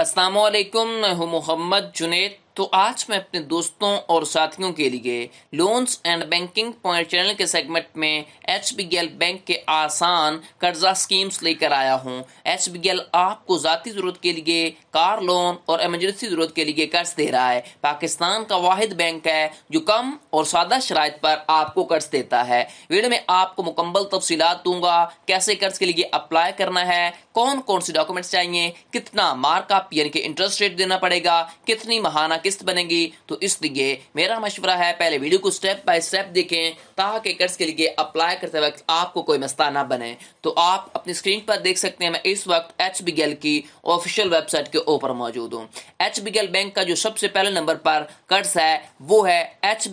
असलकुम मैं हूँ मोहम्मद जुनेद तो आज मैं अपने दोस्तों और साथियों के लिए loans and banking point channel के सेगमेंट में एच बैंक के आसान कर्जा स्कीम्स लेकर आया हूँ एच आपको ज़ाती ज़रूरत के लिए कार लोन और एमरजेंसी ज़रूरत के लिए कर्ज दे रहा है पाकिस्तान का वाहिद बैंक है जो कम और सादा शराय पर आपको कर्ज देता है वीडियो में आपको मुकम्मल तफसीत दूंगा कैसे कर्ज के लिए अप्लाई करना है कौन कौन से डॉक्यूमेंट्स चाहिए कितना मार्क आप यानी कि इंटरेस्ट रेट देना पड़ेगा कितनी महाना किस्त बनेगी तो इसलिए मेरा मशवरा है पहले वीडियो को स्टेप बाय स्टेप देखें ताकि कर्ज के लिए अप्लाई करते वक्त आपको कोई मस्ता ना बने तो आप अपनी स्क्रीन पर देख सकते हैं मैं इस वक्त एच की ऑफिशियल वेबसाइट के ऊपर मौजूद हूँ एच बैंक का जो सबसे पहले नंबर पर कर्ज है वो है एच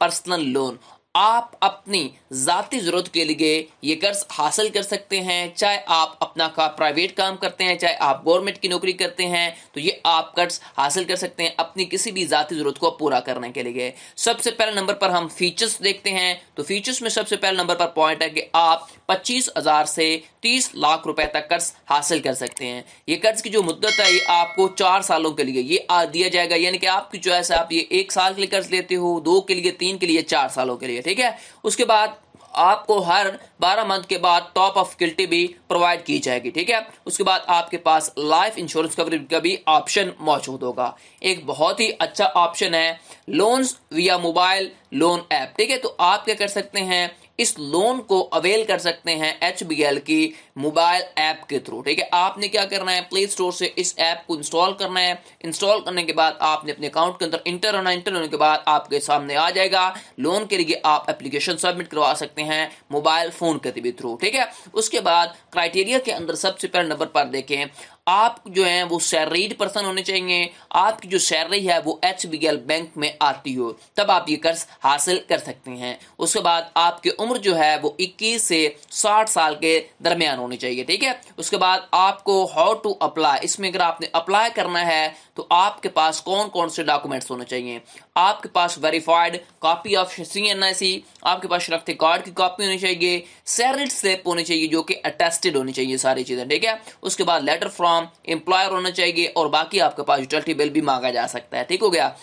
पर्सनल लोन आप अपनी ज़ाती ज़रूरत के लिए ये कर्ज हासिल कर सकते हैं चाहे आप अपना का प्राइवेट काम करते हैं चाहे आप गवर्नमेंट की नौकरी करते हैं तो ये आप कर्ज हासिल कर सकते हैं अपनी किसी भी ज़ाती ज़रूरत को पूरा करने के लिए सबसे पहले नंबर पर हम फीचर्स देखते हैं तो फीचर्स में सबसे पहले नंबर पर पॉइंट है कि आप पच्चीस हज़ार से तीस लाख रुपए तक कर्ज हासिल कर सकते हैं ये कर्ज की जो मुद्दत है ये आपको चार सालों के लिए ये दिया जाएगा यानी कि आपकी चॉइस है आप ये एक साल के लिए कर्ज लेते हो दो के लिए तीन के लिए चार सालों के लिए ठीक है उसके बाद आपको हर 12 मंथ के बाद टॉप ऑफ किल्टी भी प्रोवाइड की जाएगी ठीक है उसके बाद आपके पास लाइफ इंश्योरेंस कवरेज का भी ऑप्शन मौजूद होगा एक बहुत ही अच्छा ऑप्शन है लोन्स विया मोबाइल लोन ऐप ठीक है तो आप क्या कर सकते हैं इस लोन को अवेल कर सकते हैं एच की मोबाइल ऐप के थ्रू ठीक है आपने क्या करना है प्ले स्टोर से इस ऐप को इंस्टॉल करना है इंस्टॉल करने के बाद आपने अपने अकाउंट के अंदर इंटर होना इंटर होने के बाद आपके सामने आ जाएगा लोन के लिए आप एप्लीकेशन सबमिट करवा सकते हैं मोबाइल फोन के थ्रू ठीक है उसके बाद क्राइटेरिया के अंदर सबसे पहले नंबर पर देखें आप जो है वो सैलरीड पर्सन होने चाहिए आपकी जो सैलरी है वो एच बी एल बैंक में आती हो तब आप ये कर्ज हासिल कर सकते हैं उसके बाद आपकी उम्र जो है वो 21 से 60 साल के दरमियान होनी चाहिए ठीक है उसके बाद आपको हाउ टू अप्लाई इसमें अगर आपने अप्लाई करना है तो आपके पास कौन कौन से डॉक्यूमेंट्स होने चाहिए आपके पास verified copy of C N I C आपके पास शनाख्ती कार्ड की कॉपी होनी चाहिए सैलरीड स्लिप होनी चाहिए जो कि अटेस्टेड होनी चाहिए सारी चीज़ें ठीक है उसके बाद लेटर फ्रॉम फॉर्म एम्प्लॉयर होना चाहिए और बाकी आपके पास यूटिलिटी बिल भी मांगा जा सकता है ठीक हो गया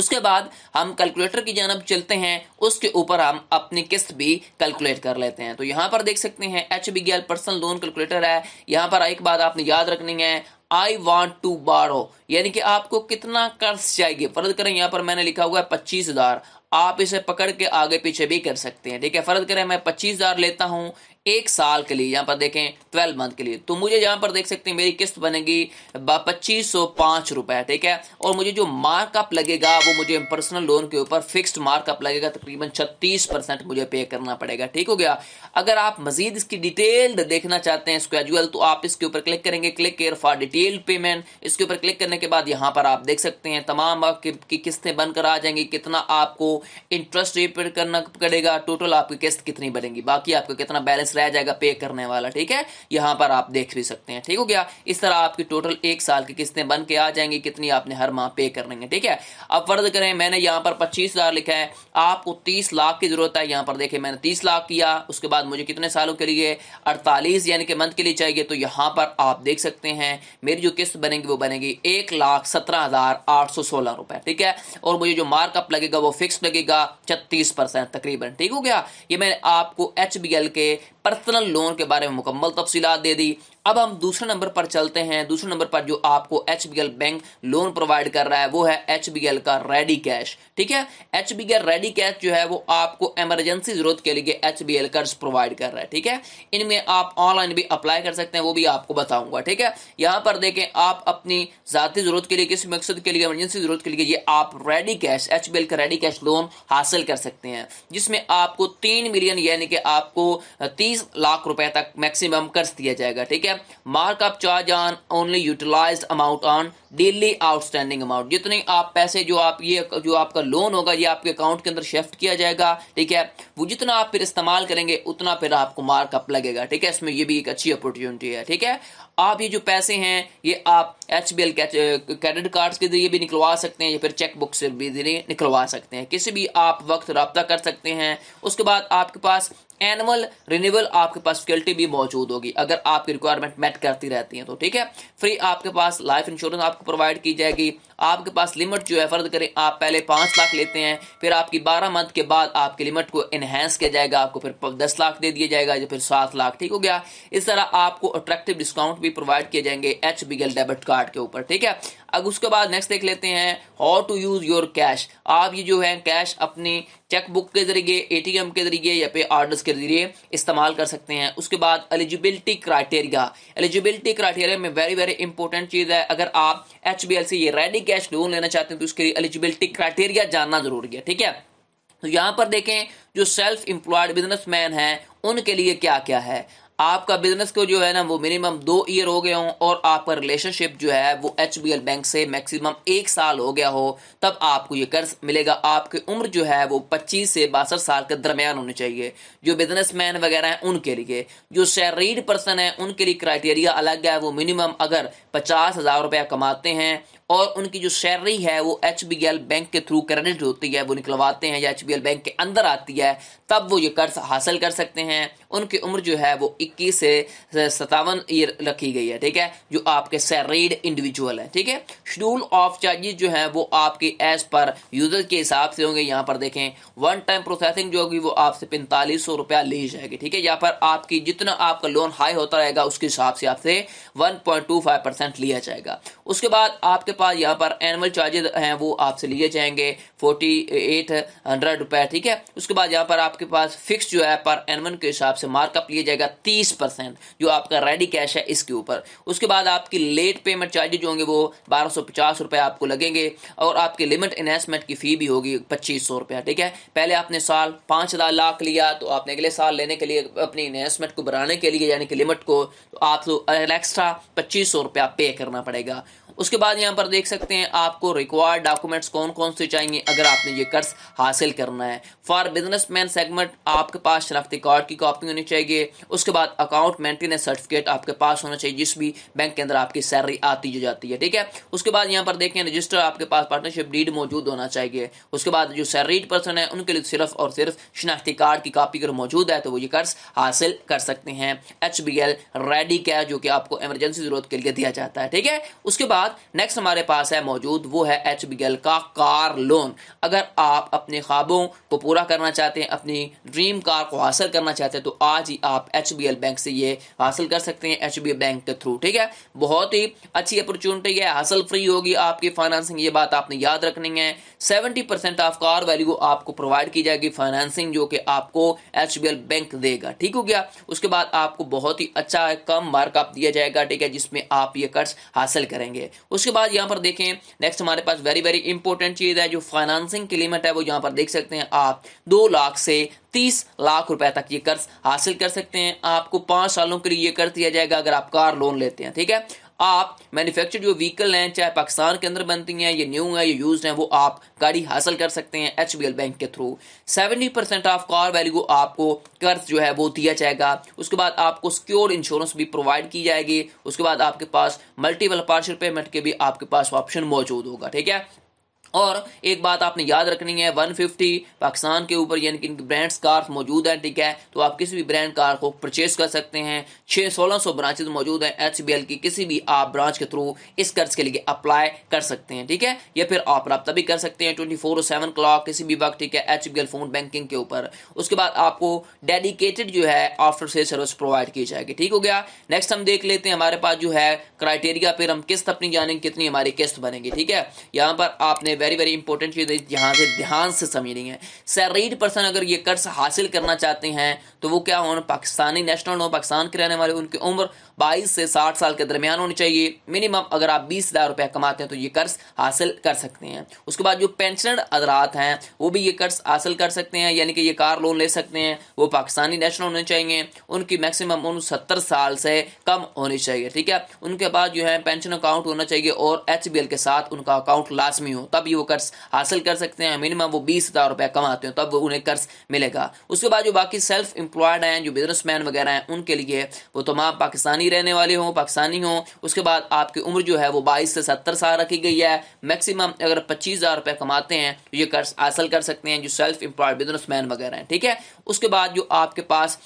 उसके बाद हम कैलकुलेटर की जानब चलते हैं उसके ऊपर हम अपनी किस्त भी कैलकुलेट कर लेते हैं तो यहां पर देख सकते हैं H B L personal loan calculator है यहां पर एक बात आपने याद रखनी है आई वॉन्ट टू बारो यानी कि आपको कितना कर्ज चाहिए फर्ज करें यहां पर मैंने लिखा हुआ है पच्चीस हजार आप इसे पकड़ के आगे पीछे भी कर सकते हैं ठीक है फर्ज करें मैं पच्चीस हज़ार लेता हूं एक साल के लिए यहां पर देखें ट्वेल्व मंथ के लिए तो मुझे यहां पर देख सकते हैं मेरी किस्त बनेगी पच्चीस सौ पांच रुपए ठीक है और मुझे जो मार्कअप लगेगा वो मुझे पर्सनल लोन के ऊपर फिक्स्ड मार्कअप लगेगा तकरीबन छत्तीस परसेंट मुझे पे करना पड़ेगा ठीक हो गया अगर आप मजीद इसकी डिटेल्ड देखना चाहते हैं स्क्वेजुअल तो आप इसके ऊपर क्लिक करेंगे click here for detail payment इसके ऊपर क्लिक करने के बाद यहां पर आप देख सकते हैं तमाम आपकी किस्तें बनकर आ जाएंगी कितना आपको इंटरेस्ट रीपेड करना पड़ेगा टोटल आपकी किस्त कितनी बनेगी बाकी आपका कितना बैलेंस रह जाएगा पे करने वाला ठीक है यहाँ पर आप देख भी सकते हैं ठीक हो गया इस तरह आपकी टोटल एक साल की किस्तें बन के आ जाएंगी कितनी आपने हर माह पे करनी है ठीक है अब फर्ज करें मैंने यहाँ पर पच्चीस लिखा है आपको तीस लाख की जरूरत है यहाँ पर देखे मैंने तीस लाख किया उसके बाद मुझे कितने सालों के लिए अड़तालीस यानी कि मंथ के लिए चाहिए तो यहाँ पर आप देख सकते हैं मेरी जो किस्त बनेगी वो बनेगी एक लाख सत्रह हजार आठ सौ सोलह रुपए ठीक है और मुझे जो मार्कअप लगेगा वो फिक्स लगेगा छत्तीस परसेंट तकरीबन ठीक हो गया ये मैंने आपको एच के पर्सनल लोन के बारे में मुकम्मल तफसीत दे दी अब हम दूसरे नंबर पर चलते हैं दूसरे नंबर पर जो आपको एच बैंक लोन प्रोवाइड कर रहा है वो है एच का रेडी कैश ठीक है एच रेडी कैश जो है वो आपको एमरजेंसी जरूरत के लिए एच बी कर्ज प्रोवाइड कर रहा है ठीक है इनमें आप ऑनलाइन भी अप्लाई कर सकते हैं वो भी आपको बताऊंगा ठीक है यहां पर देखें आप अपनी जाती जरूरत के लिए किसी मकसद के लिए इमरजेंसी जरूरत के लिए ये आप रेडी कैश एच का रेडी कैश लोन हासिल कर सकते हैं जिसमें आपको तीन मिलियन यानी कि आपको तीस लाख रुपए तक मैक्सिमम कर्ज दिया जाएगा ठीक है है markup charge on only utilize amount on daily outstanding amount जितने आप पैसे जो आप ये जो आपका लोन होगा ये आपके अकाउंट के अंदर शिफ्ट किया जाएगा ठीक है वो जितना आप फिर इस्तेमाल करेंगे उतना फिर आपको मार्कअप लगेगा ठीक है इसमें ये भी एक अच्छी अपॉर्चुनिटी है ठीक है आप ये जो पैसे हैं ये आप H B L credit cards के जरिए भी निकलवा सकते हैं या फिर चेक बुक से भी जरिए निकलवा सकते हैं किसी भी आप वक्त रबता कर सकते हैं उसके बाद आपके पास एनुअल रिन्यूअल आपके पास फैकल्टी भी मौजूद होगी अगर आपकी रिक्वायरमेंट मेट करती रहती है तो ठीक है फ्री आपके पास लाइफ इंश्योरेंस आपको प्रोवाइड की जाएगी आपके पास लिमिट जो है फर्द करें आप पहले पाँच लाख लेते हैं फिर आपकी बारह मंथ के बाद आपकी लिमिट को इन्हेंस किया जाएगा आपको फिर दस लाख दे दिया जाएगा या फिर सात लाख ठीक हो गया इस तरह आपको अट्रैक्टिव डिस्काउंट भी भी प्रोवाइड किए जाएंगे एच डेबिट कार्ड के ऊपर ठीक है अब उसके बाद नेक्स्ट देख लेते हैं how to use your cash आप ये जो है कैश अपनी चेकबुक के जरिए एटीएम के जरिए या पे आर्डर्स के जरिए इस्तेमाल कर सकते हैं उसके बाद एलिजिबिलिटी क्राइटेरिया एलिजिबिलिटी क्राइटेरिया में वेरी वेरी इंपॉर्टेंट चीज़ है अगर आप एच से ये रेडी कैश लोन लेना चाहते हैं तो उसके लिए एलिजिबिलिटी क्राइटेरिया जानना जरूरी है ठीक है तो यहां पर देखें जो सेल्फ एम्प्लॉयड बिजनेसमैन है उनके लिए क्या क्या है आपका बिजनेस को जो है ना वो मिनिमम दो ईयर हो गए हो और आपका रिलेशनशिप जो है वो एच बैंक से मैक्सिमम एक साल हो गया हो तब आपको ये कर्ज मिलेगा आपकी उम्र जो है वो पच्चीस से बासठ साल के दरमियान होनी चाहिए जो बिजनेस वगैरह हैं उनके लिए जो सैलरीड पर्सन है उनके लिए क्राइटेरिया अलग है वो मिनिमम अगर पचास हज़ार रुपया कमाते हैं और उनकी जो सैलरी है वो एच बैंक के थ्रू क्रेडिट होती है वो निकलवाते हैं या एच बैंक के अंदर आती है तब वो ये कर्ज हासिल कर सकते हैं उनकी उम्र जो है वो इक्कीस से सतावन ईयर रखी गई है ठीक है जो आपके सैलरीड इंडिविजुअल है ठीक है शेड्यूल ऑफ चार्जेस जो है वो आपके एज पर यूजर के हिसाब से होंगे यहाँ पर देखें वन टाइम प्रोसेसिंग जो होगी वो आपसे पैंतालीस सौ रुपया ली जाएगी ठीक है यहाँ पर आपकी जितना आपका लोन हाई होता रहेगा उसके हिसाब से आपसे one point two five percent लिया जाएगा उसके बाद आपके पास यहाँ पर एनुअल चार्जेज हैं वो आपसे लिए जाएंगे फोर्टी एट हंड्रेड रुपया ठीक है उसके बाद यहाँ पर आपके पास फिक्स जो है पर एनवन के हिसाब से मार्कअप लिया जाएगा तीस परसेंट जो आपका रेडी कैश है इसके ऊपर उसके बाद आपकी लेट पेमेंट चार्जेज होंगे वो बारह सौ पचास रुपये आपको लगेंगे और आपके लिमिट इन्वेस्टमेंट की फ़ी भी होगी पच्चीस सौ रुपया ठीक है पहले आपने साल पाँच हज़ार लाख लिया तो आपने अगले साल लेने के लिए अपनी इन्वेस्टमेंट को बढ़ाने के लिए यानी कि लिमिट को तो आपको तो एक्स्ट्रा पच्चीस सौ रुपया पे करना पड़ेगा उसके बाद यहाँ पर देख सकते हैं आपको रिक्वायर्ड डॉक्यूमेंट्स कौन कौन से चाहिए अगर आपने ये कर्ज हासिल करना है फॉर बिजनेसमैन सेगमेंट आपके पास शनाख्ती कार्ड की कॉपी होनी चाहिए उसके बाद अकाउंट मेंटेनेंस सर्टिफिकेट आपके पास होना चाहिए जिस भी बैंक के अंदर आपकी सैलरी आती जाती है ठीक है उसके बाद यहाँ पर देखें रजिस्टर आपके पास पार्टनरशिप डीड मौजूद होना चाहिए उसके बाद जो सैलरीड पर्सन है उनके लिए सिर्फ और सिर्फ शनाख्ती कार्ड की कापी अगर मौजूद है तो वो ये कर्ज हासिल कर सकते हैं H B L ready cash जो कि आपको एमरजेंसी जरूरत के लिए दिया जाता है ठीक है उसके बाद नेक्स्ट हमारे पास है मौजूद वो है एच बी एल का कार लोन अगर आप अपने ख्वाबों को पूरा पूरा करना चाहते हैं अपनी ड्रीम कार को हासिल करना चाहते हैं तो आज ही आप एच बैंक से ये हासिल कर सकते हैं एच बैंक के थ्रू ठीक है बहुत ही अच्छी अपॉर्चुनिटी है हासिल फ्री होगी आपकी फाइनेंसिंग ये बात आपने याद रखनी है seventy percent of car value आपको प्रोवाइड की जाएगी फाइनेंसिंग जो कि आपको एच बैंक देगा ठीक हो गया उसके बाद आपको बहुत ही अच्छा कम मार्कअप दिया जाएगा ठीक है जिसमें आप ये कर्ज हासिल करेंगे उसके बाद यहाँ पर देखें नेक्स्ट हमारे पास वेरी वेरी इंपॉर्टेंट चीज है जो फाइनेंसिंग की लिमिट है वो यहाँ पर देख सकते हैं आप दो लाख से तीस लाख रुपए तक ये कर्ज हासिल कर सकते हैं आपको पांच सालों के लिए ये कर्ज दिया जाएगा अगर आप कार लोन लेते हैं ठीक है आप मैन्युफैक्चर जो व्हीकल हैं चाहे पाकिस्तान के अंदर बनती हैं ये न्यू है ये यूज हैं वो आप गाड़ी हासिल कर सकते हैं एच बैंक के through seventy percent of car value आपको कर्ज जो है वो दिया जाएगा उसके बाद आपको सिक्योर इंश्योरेंस भी प्रोवाइड की जाएगी उसके बाद आपके पास मल्टीपल पार्शल पेमेंट के भी आपके पास ऑप्शन मौजूद होगा ठीक है और एक बात आपने याद रखनी है 150 पाकिस्तान के ऊपर यानी कि ब्रांड्स कार्स मौजूद हैं ठीक है तो आप किसी भी ब्रांड कार को परचेज कर सकते हैं छः सोलह सौ ब्रांचेज मौजूद हैं एच की किसी भी आप ब्रांच के थ्रू इस कर्ज के लिए अप्लाई कर सकते हैं ठीक है या फिर आप रब्ता भी कर सकते हैं ट्वेंटी फोर सेवन क्लॉक किसी भी वक्त ठीक है एच फोन बैंकिंग के ऊपर उसके बाद आपको डेडिकेटेड जो है आफ्टर से सर्विस प्रोवाइड की जाएगी ठीक हो गया नेक्स्ट हम देख लेते हैं हमारे पास जो है क्राइटेरिया फिर हम किस्त अपनी जानेंगे कितनी हमारी किस्त बनेगी ठीक है यहाँ पर आपने वेरी वेरी इंपॉर्टेंट चीज़ यहाँ से ध्यान से समझनी है सैलरीड पर्सन अगर ये कर्ज हासिल करना चाहते हैं तो वो क्या हो पाकिस्तानी नेशनल हो पाकिस्तान के रहने वाले उनकी उम्र बाईस से साठ साल के दरमियान होनी चाहिए मिनिमम अगर आप बीस हज़ार रुपये कमाते हैं तो ये कर्ज हासिल कर सकते हैं उसके बाद जो पेंशनर अदरात हैं वो भी ये कर्ज हासिल कर सकते हैं यानी कि ये कार लोन ले सकते हैं वो पाकिस्तानी नेशनल होने चाहिए उनकी मैक्सिमम उन सत्तर साल से कम होनी चाहिए ठीक है उनके बाद जो है पेंशन अकाउंट होना चाहिए और एच के साथ उनका अकाउंट लाजमी हो तब भी वो कर्ज हासिल कर सकते हैं मिनिमम वो बीस हज़ार रुपए कमाते हैं तब उन्हें कर्ज मिलेगा उसके बाद जो बाकी सेल्फ एम्प्लॉयड हैं जो बिजनेसमैन वगैरह हैं उनके लिए वो तमाम पाकिस्तानी रहने वाले हों पाकिस्तानी हों उसके बाद आपकी उम्र जो है वो बाईस से सत्तर साल रखी गई है मैक्सिमम अगर पच्चीस हज़ार रुपए कमाते हैं तो ये कर्ज हासिल कर सकते हैं जो सेल्फ एम्प्लॉयड बिजनेस वगैरह हैं ठीक है उसके बाद जो आपके पास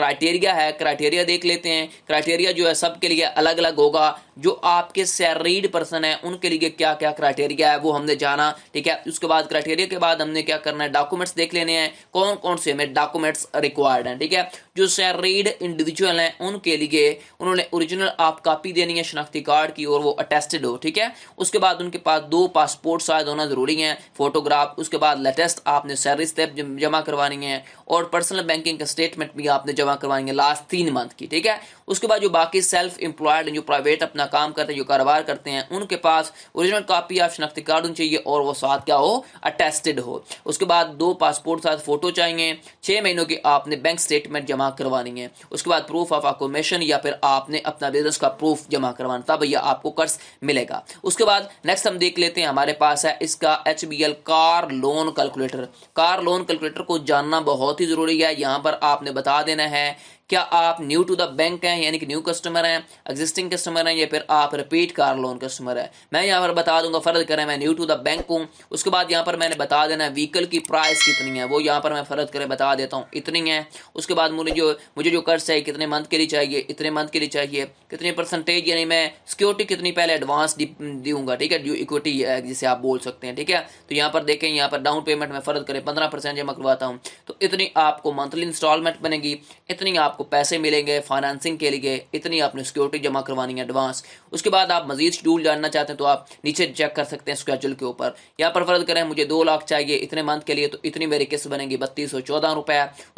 क्राइटेरिया है क्राइटेरिया देख लेते हैं क्राइटेरिया जो है सबके लिए अलग अलग होगा जो आपके सैलरीड पर्सन है उनके लिए क्या क्या क्राइटेरिया है वो हमने जान जाना ठीक है उसके बाद क्राइटेरिया के बाद हमने क्या करना है डॉक्यूमेंट्स देख लेने हैं कौन कौन से हमें डॉक्यूमेंट्स रिक्वायर्ड हैं ठीक है जो सैलरीड इंडिविजुअल हैं उनके लिए उन्होंने ओरिजिनल आप कापी देनी है शनाख्ती कार्ड की और वो अटेस्टेड हो ठीक है उसके बाद उनके पास दो पासपोर्ट साइज होना ज़रूरी है फोटोग्राफ उसके बाद लेटेस्ट आपने सैलरी स्टेप जमा करवानी है और पर्सनल बैंकिंग का स्टेटमेंट भी आपने जमा करवानी है लास्ट तीन मंथ की ठीक है उसके बाद जो बाकी सेल्फ एम्प्लॉयड जो प्राइवेट अपना काम करते हैं जो कारोबार करते हैं उनके पास ओरिजिनल कापी आप शनाख्ती कार्ड होनी चाहिए और वो साथ क्या हो अटेस्टेड हो उसके बाद दो पासपोर्ट साथ फोटो चाहिए छह महीनों की आपने बैंक स्टेटमेंट जमा जमा करवानी है उसके बाद प्रूफ ऑफ अकोमेशन या फिर आपने अपना बिजनेस का प्रूफ जमा करवाना था भैया आपको कर्ज मिलेगा उसके बाद नेक्स्ट हम देख लेते हैं हमारे पास है इसका H car loan calculator car loan calculator को जानना बहुत ही जरूरी है यहाँ पर आपने बता देना है क्या आप न्यू टू द बैंक हैं यानी कि न्यू कस्टमर हैं एग्जिस्टिंग कस्टमर हैं या फिर आप रिपीट कार लोन कस्टमर हैं मैं यहाँ पर बता दूंगा फ़र्ज करें मैं न्यू टू द बैंक हूँ उसके बाद यहाँ पर मैंने बता देना है व्हीकल की प्राइस कितनी है वो यहाँ पर मैं फ़र्ज करें बता देता हूँ इतनी है उसके बाद मुझे जो मुझे जो कर्ज है कितने मंथ के लिए चाहिए इतने मंथ के लिए चाहिए कितने परसेंटेज यानी मैं सिक्योरिटी कितनी पहले एडवांस दूंगा ठीक है ड्यू इक्विटी जिसे आप बोल सकते हैं ठीक है तो यहाँ पर देखें यहाँ पर डाउन पेमेंट में फ़र्ज करें पंद्रह परसेंट जमा करवाता हूँ तो इतनी आपको मंथली इंस्टॉलमेंट बनेगी इतनी आपको आपको पैसे मिलेंगे फाइनेंसिंग के लिए इतनी आपने सिक्योरिटी जमा करवानी है एडवांस उसके बाद आप मजीद शेड्यूल जानना चाहते हैं तो आप नीचे चेक कर सकते हैं स्केड्यूल के ऊपर यहाँ पर फर्द करें मुझे दो लाख चाहिए इतने मंथ के लिए तो इतनी मेरी किस्त बनेगी बत्तीस सौ चौदह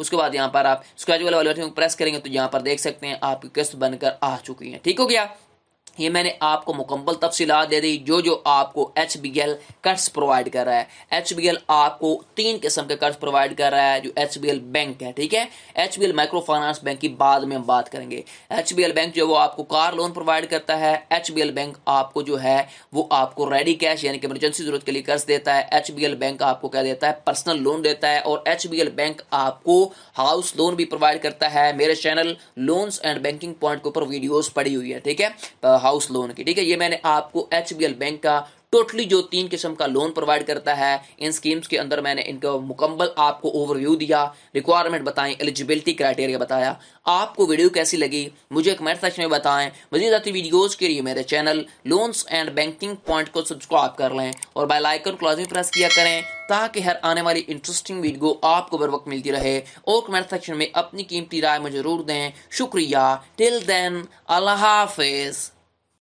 उसके बाद यहाँ पर आप स्केड्यूल वाले प्रेस करेंगे तो यहाँ पर देख सकते हैं आपकी किस्त बनकर आ चुकी है ठीक हो गया ये मैंने आपको मुकम्मल तफसीला दे दी जो जो आपको एच बी एल कर्ज प्रोवाइड कर रहा है एच बी एल आपको तीन किस्म के कर्ज प्रोवाइड कर रहा है जो एच बी एल बैंक है ठीक है H B L micro finance bank की बाद में हम बात करेंगे एच बी एल बैंक जो वो आपको कार लोन प्रोवाइड करता है एच बी एल बैंक आपको जो है वो आपको रेडी कैश यानी कि इमरजेंसी जरूरत के लिए कर्ज देता है एच बी एल बैंक आपको क्या देता है पर्सनल लोन देता है और एच बी एल बैंक आपको हाउस लोन भी प्रोवाइड करता है मेरे channel loans and banking point के ऊपर वीडियोज पड़ी हुई है ठीक है हाउस लोन की ठीक है ये मैंने आपको एच बैंक का टोटली जो तीन किस्म का लोन प्रोवाइड करता है इन स्कीम्स के अंदर मैंने इनको मुकम्मल आपको ओवरव्यू दिया रिक्वायरमेंट बताएं एलिजिबिलिटी क्राइटेरिया बताया आपको वीडियो कैसी लगी मुझे कमेंट सेक्शन में बताएं मजीद आती वीडियोज़ के लिए मेरे channel loans and banking point को सब्सक्राइब कर लें और बेलाइकन क्लॉज भी प्रेस किया करें ताकि हर आने वाली इंटरेस्टिंग वीडियो आपको बर वक्त मिलती रहे और कमेंट सेक्शन में अपनी कीमती राय मुझे जरूर दें शुक्रिया टिल देन अल्लाह हाफिज़